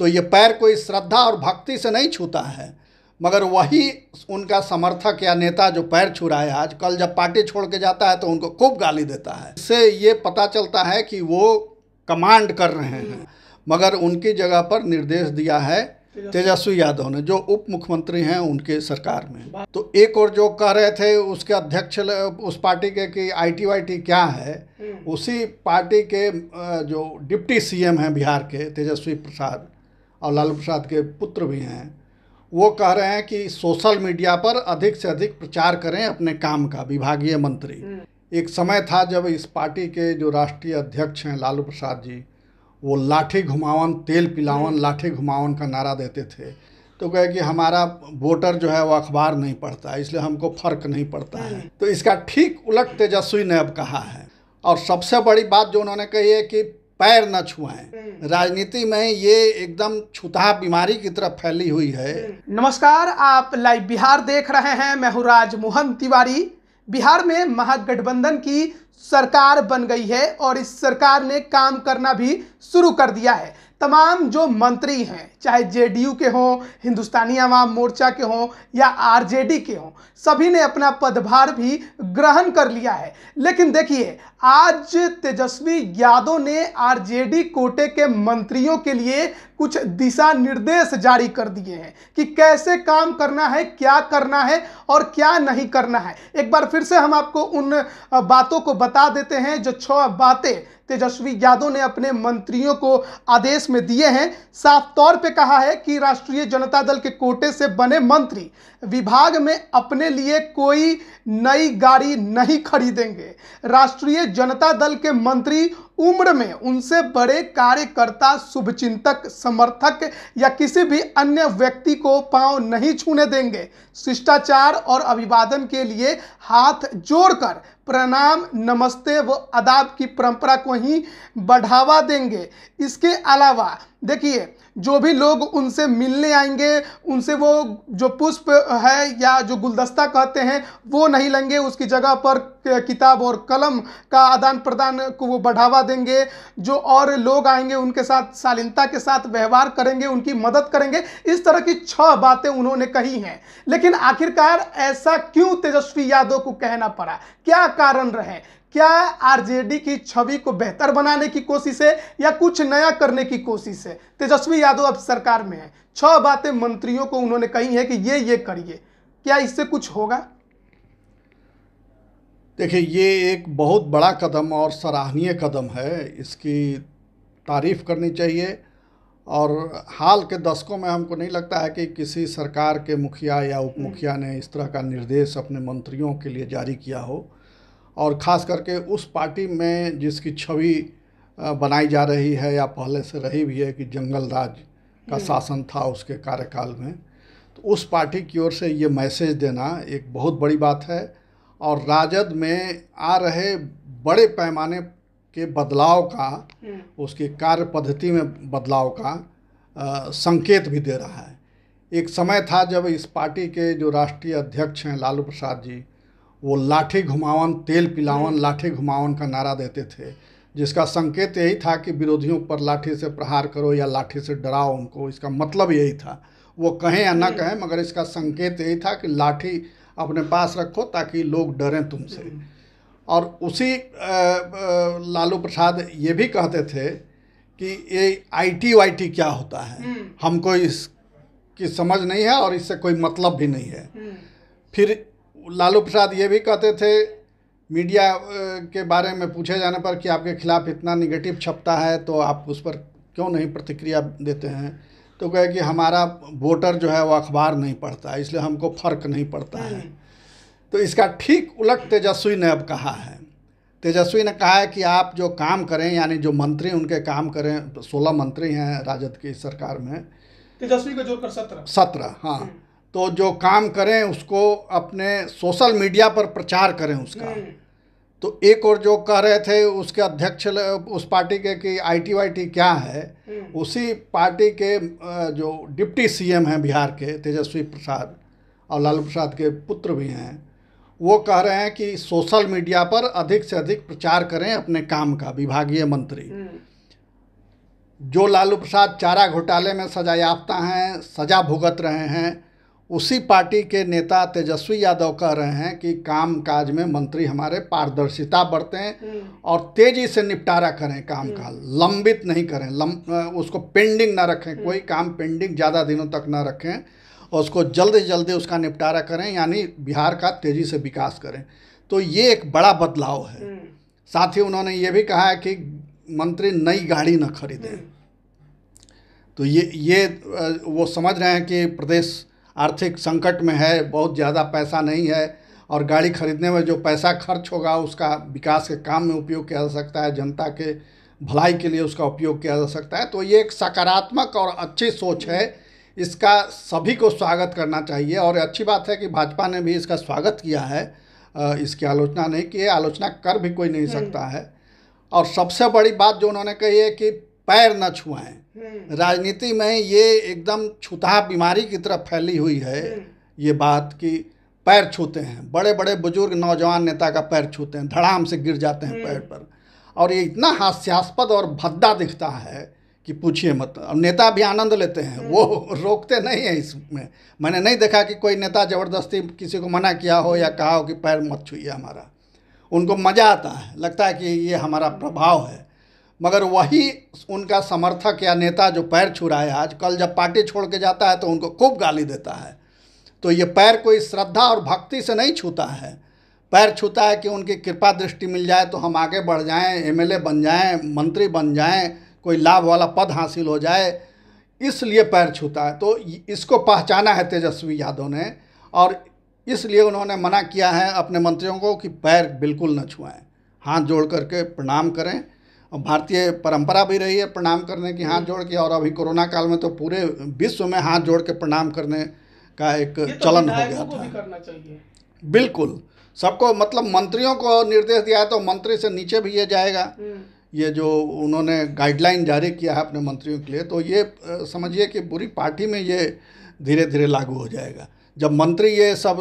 तो ये पैर कोई श्रद्धा और भक्ति से नहीं छूता है मगर वही उनका समर्थक या नेता जो पैर छू रहा है आज कल जब पार्टी छोड़ के जाता है तो उनको खूब गाली देता है इससे ये पता चलता है कि वो कमांड कर रहे हैं मगर उनकी जगह पर निर्देश दिया है तेजस्वी यादव ने जो उप मुख्यमंत्री हैं उनके सरकार में तो एक और जो कह रहे थे उसके अध्यक्ष उस पार्टी के कि आईटी वाईटी क्या है हम्म। उसी पार्टी के जो डिप्टी सीएम हैं बिहार के तेजस्वी प्रसाद और लालू प्रसाद के पुत्र भी हैं वो कह रहे हैं कि सोशल मीडिया पर अधिक से अधिक प्रचार करें अपने काम का विभागीय मंत्री हम्म। एक समय था जब इस पार्टी के जो राष्ट्रीय अध्यक्ष हैं लालू प्रसाद जी वो लाठी घुमावन तेल पिलावन हम्म। लाठी घुमावन का नारा देते थे तो कहे कि हमारा वोटर जो है वो अखबार नहीं पढ़ता इसलिए हमको फर्क नहीं पड़ता है हम्म। तो इसका ठीक उलट तेजस्वी ने अब कहा है और सबसे बड़ी बात जो उन्होंने कही है कि पैर न छुआ हम्म। राजनीति में ये एकदम छुता बीमारी की तरफ फैली हुई है हम्म। नमस्कार आप लाइव बिहार देख रहे हैं मैं हूँ राजमोहन तिवारी बिहार में महागठबंधन की सरकार बन गई है और इस सरकार ने काम करना भी शुरू कर दिया है तमाम जो मंत्री हैं चाहे जेडीयू के हों हिंदुस्तानी आवाम मोर्चा के हों या आरजेडी के हों सभी ने अपना पदभार भी ग्रहण कर लिया है लेकिन देखिए आज तेजस्वी यादव ने आरजेडी कोटे के मंत्रियों के लिए कुछ दिशा निर्देश जारी कर दिए हैं कि कैसे काम करना है क्या करना है और क्या नहीं करना है एक बार फिर से हम आपको उन बातों को बता देते हैं जो छः बातें तेजस्वी यादव ने अपने मंत्रियों को आदेश में दिए हैं साफ तौर पे कहा है कि राष्ट्रीय जनता दल के कोटे से बने मंत्री विभाग में अपने लिए कोई नई गाड़ी नहीं खरीदेंगे राष्ट्रीय जनता दल के मंत्री उम्र में उनसे बड़े कार्यकर्ता शुभचिंतक समर्थक या किसी भी अन्य व्यक्ति को पांव नहीं छूने देंगे शिष्टाचार और अभिवादन के लिए हाथ जोड़कर प्रणाम नमस्ते व आदाब की परंपरा को ही बढ़ावा देंगे इसके अलावा देखिए जो भी लोग उनसे मिलने आएंगे उनसे वो जो पुष्प है या जो गुलदस्ता कहते हैं वो नहीं लेंगे उसकी जगह पर किताब और कलम का आदान प्रदान को वो बढ़ावा देंगे जो और लोग आएंगे उनके साथ शालीनता के साथ व्यवहार करेंगे उनकी मदद करेंगे इस तरह की छह बातें उन्होंने कही हैं लेकिन आखिरकार ऐसा क्यों तेजस्वी यादव को कहना पड़ा क्या कारण रहे क्या आरजेडी की छवि को बेहतर बनाने की कोशिश है या कुछ नया करने की कोशिश है तेजस्वी यादव अब सरकार में है छह बातें मंत्रियों को उन्होंने कही है कि ये ये करिए क्या इससे कुछ होगा देखिए ये एक बहुत बड़ा कदम और सराहनीय कदम है इसकी तारीफ करनी चाहिए और हाल के दशकों में हमको नहीं लगता है कि किसी सरकार के मुखिया या उप मुखिया हम्म। ने इस तरह का निर्देश अपने मंत्रियों के लिए जारी किया हो और ख़ास करके उस पार्टी में जिसकी छवि बनाई जा रही है या पहले से रही भी है कि जंगल राज का हम्म। शासन था उसके कार्यकाल में तो उस पार्टी की ओर से ये मैसेज देना एक बहुत बड़ी बात है और राजद में आ रहे बड़े पैमाने के बदलाव का हम्म। उसके कार्य पद्धति में बदलाव का आ, संकेत भी दे रहा है एक समय था जब इस पार्टी के जो राष्ट्रीय अध्यक्ष हैं लालू प्रसाद जी वो लाठी घुमावन तेल पिलावन हम्म। लाठी घुमावन का नारा देते थे जिसका संकेत यही था कि विरोधियों पर लाठी से प्रहार करो या लाठी से डराओ उनको इसका मतलब यही था वो कहें या ना हम्म। कहें मगर इसका संकेत यही था कि लाठी अपने पास रखो ताकि लोग डरें तुमसे हम्म। और उसी लालू प्रसाद ये भी कहते थे कि ये आईटी वाईटी क्या होता है हमको इसकी समझ नहीं है और इससे कोई मतलब भी नहीं है फिर लालू प्रसाद ये भी कहते थे मीडिया के बारे में पूछे जाने पर कि आपके खिलाफ इतना निगेटिव छपता है तो आप उस पर क्यों नहीं प्रतिक्रिया देते हैं तो कहे कि हमारा वोटर जो है वो अखबार नहीं पढ़ता इसलिए हमको फ़र्क नहीं पड़ता है हम्म। तो इसका ठीक उलट तेजस्वी ने अब कहा है तेजस्वी ने कहा है कि आप जो काम करें यानी जो मंत्री उनके काम करें तो सोलह मंत्री हैं राजद की सरकार में तेजस्वी का जोड़कर सत्रह सत्रह हाँ हम्म। तो जो काम करें उसको अपने सोशल मीडिया पर प्रचार करें उसका हम्म। तो एक और जो कह रहे थे उसके अध्यक्ष उस पार्टी के कि आईटी वाईटी क्या है हम्म। उसी पार्टी के जो डिप्टी सीएम हैं बिहार के तेजस्वी प्रसाद और लालू प्रसाद के पुत्र भी हैं वो कह रहे हैं कि सोशल मीडिया पर अधिक से अधिक प्रचार करें अपने काम का विभागीय मंत्री हम्म। जो लालू प्रसाद चारा घोटाले में सजायाफ्ता हैं सजा भुगत रहे हैं उसी पार्टी के नेता तेजस्वी यादव कह रहे हैं कि काम काज में मंत्री हमारे पारदर्शिता बरतें हम्म। और तेजी से निपटारा करें काम का हम्म। लंबित नहीं करें लंब उसको पेंडिंग ना रखें कोई हम्म। काम पेंडिंग ज़्यादा दिनों तक ना रखें और उसको जल्द से जल्दी उसका निपटारा करें यानी बिहार का तेज़ी से विकास करें तो ये एक बड़ा बदलाव है साथ ही उन्होंने ये भी कहा है कि मंत्री नई गाड़ी न खरीदें तो ये ये वो समझ रहे हैं कि प्रदेश आर्थिक संकट में है बहुत ज़्यादा पैसा नहीं है और गाड़ी खरीदने में जो पैसा खर्च होगा उसका विकास के काम में उपयोग किया जा सकता है जनता के भलाई के लिए उसका उपयोग किया जा सकता है तो ये एक सकारात्मक और अच्छी सोच है इसका सभी को स्वागत करना चाहिए और अच्छी बात है कि भाजपा ने भी इसका स्वागत किया है इसकी आलोचना नहीं की आलोचना कर भी कोई नहीं हम्म। सकता है और सबसे बड़ी बात जो उन्होंने कही है कि पैर न छुआएं हम्म। राजनीति में ये एकदम छुता बीमारी की तरह फैली हुई है हम्म। ये बात कि पैर छूते हैं बड़े बड़े बुजुर्ग नौजवान नेता का पैर छूते हैं धड़ाम से गिर जाते हैं पैर हम्म। पर और ये इतना हास्यास्पद और भद्दा दिखता है कि पूछिए मत और नेता भी आनंद लेते हैं वो रोकते नहीं है इसमें मैंने नहीं देखा कि कोई नेता ज़बरदस्ती किसी को मना किया हो या कहा हो कि पैर मत छूइए हमारा उनको मज़ा आता है लगता है कि ये हमारा प्रभाव है मगर वही उनका समर्थक या नेता जो पैर छू रहा है आज कल जब पार्टी छोड़ के जाता है तो उनको खूब गाली देता है तो ये पैर कोई श्रद्धा और भक्ति से नहीं छूता है पैर छूता है कि उनकी कृपा दृष्टि मिल जाए तो हम आगे बढ़ जाएं एमएलए बन जाएं मंत्री बन जाएं कोई लाभ वाला पद हासिल हो जाए इसलिए पैर छूता है तो इसको पहचाना है तेजस्वी यादव ने और इसलिए उन्होंने मना किया है अपने मंत्रियों को कि पैर बिल्कुल न छुएं हाथ जोड़ करके प्रणाम करें भारतीय परंपरा भी रही है प्रणाम करने की हाथ हम्म। जोड़ के और अभी कोरोना काल में तो पूरे विश्व में हाथ जोड़ के प्रणाम करने का एक तो चलन हो गया था बिल्कुल सबको मतलब मंत्रियों को निर्देश दिया है तो मंत्री से नीचे भी ये जाएगा हम्म। ये जो उन्होंने गाइडलाइन जारी किया है अपने मंत्रियों के लिए तो ये समझिए कि पूरी पार्टी में ये धीरे धीरे लागू हो जाएगा जब मंत्री ये सब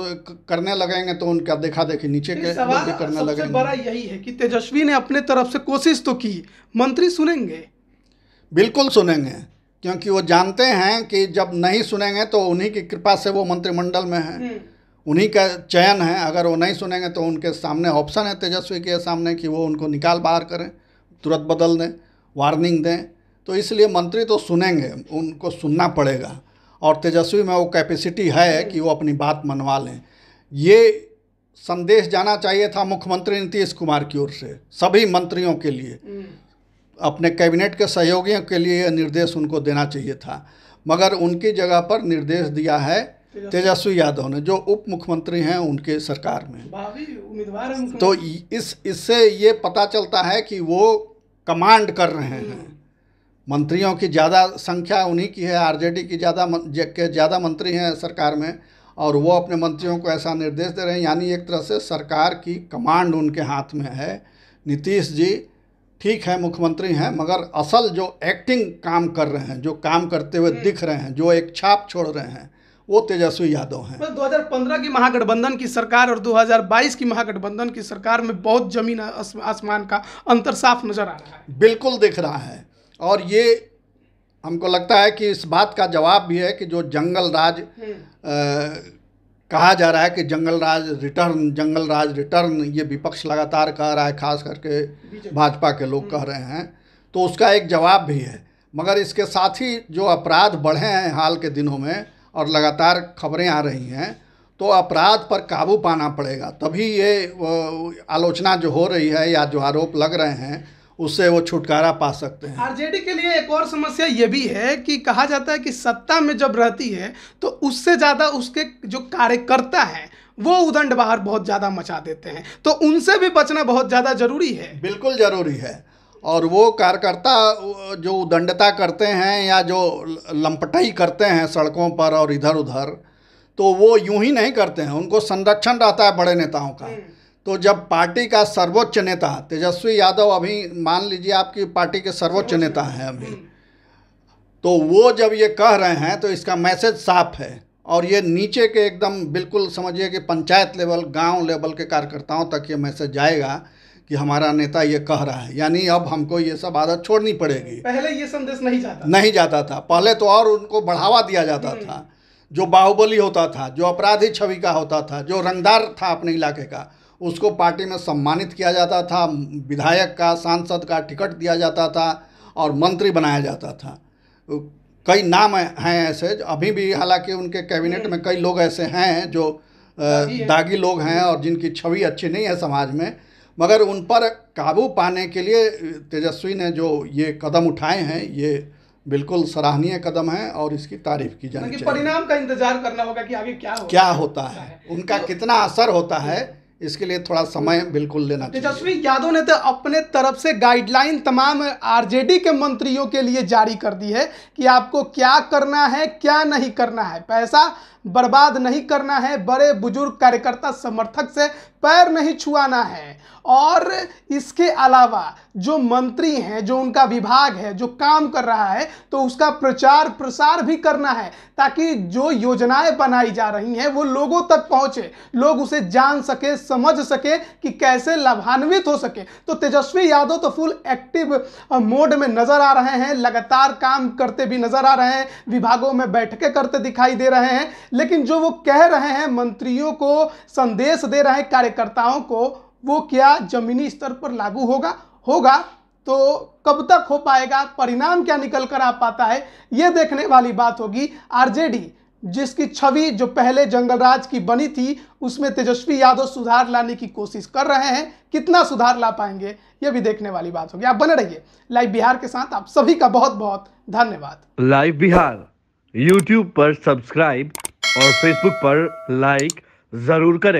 करने लगेंगे तो उनका देखा देखी नीचे के भी करने लगेंगे बड़ा यही है कि तेजस्वी ने अपने तरफ से कोशिश तो की मंत्री सुनेंगे बिल्कुल सुनेंगे क्योंकि वो जानते हैं कि जब नहीं सुनेंगे तो उन्हीं की कृपा से वो मंत्रिमंडल में है हम्म। उन्हीं का चयन है अगर वो नहीं सुनेंगे तो उनके सामने ऑप्शन है तेजस्वी के सामने कि वो उनको निकाल बाहर करें तुरंत बदल दें वार्निंग दें तो इसलिए मंत्री तो सुनेंगे उनको सुनना पड़ेगा और तेजस्वी में वो कैपेसिटी है कि वो अपनी बात मनवा लें ये संदेश जाना चाहिए था मुख्यमंत्री नीतीश कुमार की ओर से सभी मंत्रियों के लिए हम्म। अपने कैबिनेट के सहयोगियों के लिए यह निर्देश उनको देना चाहिए था मगर उनकी जगह पर निर्देश दिया है तेजस्वी यादव ने जो उप मुख्यमंत्री हैं उनके सरकार में तो इस इससे ये पता चलता है कि वो कमांड कर रहे हैं हम्म। मंत्रियों की ज़्यादा संख्या उन्हीं की है आरजेडी की ज़्यादा के ज़्यादा मंत्री हैं सरकार में और वो अपने मंत्रियों को ऐसा निर्देश दे रहे हैं यानी एक तरह से सरकार की कमांड उनके हाथ में है नीतीश जी ठीक है मुख्यमंत्री हैं मगर असल जो एक्टिंग काम कर रहे हैं जो काम करते हुए हम्म। दिख रहे हैं जो एक छाप छोड़ रहे हैं वो तेजस्वी यादव हैं दो हज़ार की महागठबंधन की सरकार और 2022 की महागठबंधन की सरकार में बहुत जमीन आसमान का अंतर साफ नजर आ रहा है बिल्कुल दिख रहा है और ये हमको लगता है कि इस बात का जवाब भी है कि जो जंगल राज आ, हम्म। कहा जा रहा है कि जंगल राज रिटर्न जंगल राज रिटर्न ये विपक्ष लगातार कह रहा है खास करके भाजपा के लोग कह हम्म। रहे हैं तो उसका एक जवाब भी है मगर इसके साथ ही जो अपराध बढ़े हैं हाल के दिनों में और लगातार खबरें आ रही हैं तो अपराध पर काबू पाना पड़ेगा तभी ये आलोचना जो हो रही है या जो आरोप लग रहे हैं उससे वो छुटकारा पा सकते हैं आरजेडी के लिए एक और समस्या ये भी है कि कहा जाता है कि सत्ता में जब रहती है तो उससे ज़्यादा उसके जो कार्यकर्ता है वो उदंड बाहर बहुत ज़्यादा मचा देते हैं तो उनसे भी बचना बहुत ज़्यादा जरूरी है बिल्कुल ज़रूरी है और वो कार्यकर्ता जो उदंडता करते हैं या जो लंपटाई करते हैं सड़कों पर और इधर उधर तो वो यूं ही नहीं करते हैं उनको संरक्षण रहता है बड़े नेताओं का हम्म। तो जब पार्टी का सर्वोच्च नेता तेजस्वी यादव अभी मान लीजिए आपकी पार्टी के सर्वोच्च नेता हैं अभी हम्म। तो वो जब ये कह रहे हैं तो इसका मैसेज साफ है और ये नीचे के एकदम बिल्कुल समझिए कि पंचायत लेवल गांव लेवल के कार्यकर्ताओं तक ये मैसेज जाएगा कि हमारा नेता ये कह रहा है यानी अब हमको ये सब आदत छोड़नी पड़ेगी पहले ये संदेश नहीं जाता नहीं जाता था पहले तो और उनको बढ़ावा दिया जाता हम्म। था जो बाहुबली होता था जो अपराधी छवि का होता था जो रंगदार था अपने इलाके का उसको पार्टी में सम्मानित किया जाता था विधायक का सांसद का टिकट दिया जाता था और मंत्री बनाया जाता था कई नाम हैं ऐसे अभी भी हालांकि उनके कैबिनेट में कई लोग ऐसे हैं जो दागी लोग हैं और जिनकी छवि अच्छी नहीं है समाज में मगर उन पर काबू पाने के लिए तेजस्वी ने जो ये कदम उठाए हैं ये बिल्कुल सराहनीय कदम है और इसकी तारीफ की जानी मतलब चाहिए परिणाम का इंतजार करना होगा कि आगे क्या होगा क्या होता है उनका कितना असर होता है इसके लिए थोड़ा समय बिल्कुल लेना तेजस्वी यादव ने तो अपने तरफ से गाइडलाइन तमाम आरजेडी के मंत्रियों के लिए जारी कर दी है कि आपको क्या करना है क्या नहीं करना है पैसा बर्बाद नहीं करना है बड़े बुजुर्ग कार्यकर्ता समर्थक से पैर नहीं छुआना है और इसके अलावा जो मंत्री हैं जो उनका विभाग है जो काम कर रहा है तो उसका प्रचार प्रसार भी करना है ताकि जो योजनाएं बनाई जा रही हैं वो लोगों तक पहुंचे लोग उसे जान सके समझ सके कि कैसे लाभान्वित हो सके तो तेजस्वी यादव तो फुल एक्टिव मोड में नजर आ रहे हैं लगातार काम करते भी नजर आ रहे हैं विभागों में बैठकें करते दिखाई दे रहे हैं लेकिन जो वो कह रहे हैं मंत्रियों को संदेश दे रहे हैं कार्यकर्ताओं को वो क्या जमीनी स्तर पर लागू होगा होगा तो कब तक हो पाएगा परिणाम क्या निकल कर आ पाता है ये देखने वाली बात होगी आरजेडी जिसकी छवि जो पहले जंगलराज की बनी थी उसमें तेजस्वी यादव सुधार लाने की कोशिश कर रहे हैं कितना सुधार ला पाएंगे ये भी देखने वाली बात होगी आप बने रहिए लाइव बिहार के साथ आप सभी का बहुत बहुत धन्यवाद लाइव बिहार यूट्यूब पर सब्सक्राइब और फेसबुक पर लाइक जरूर करें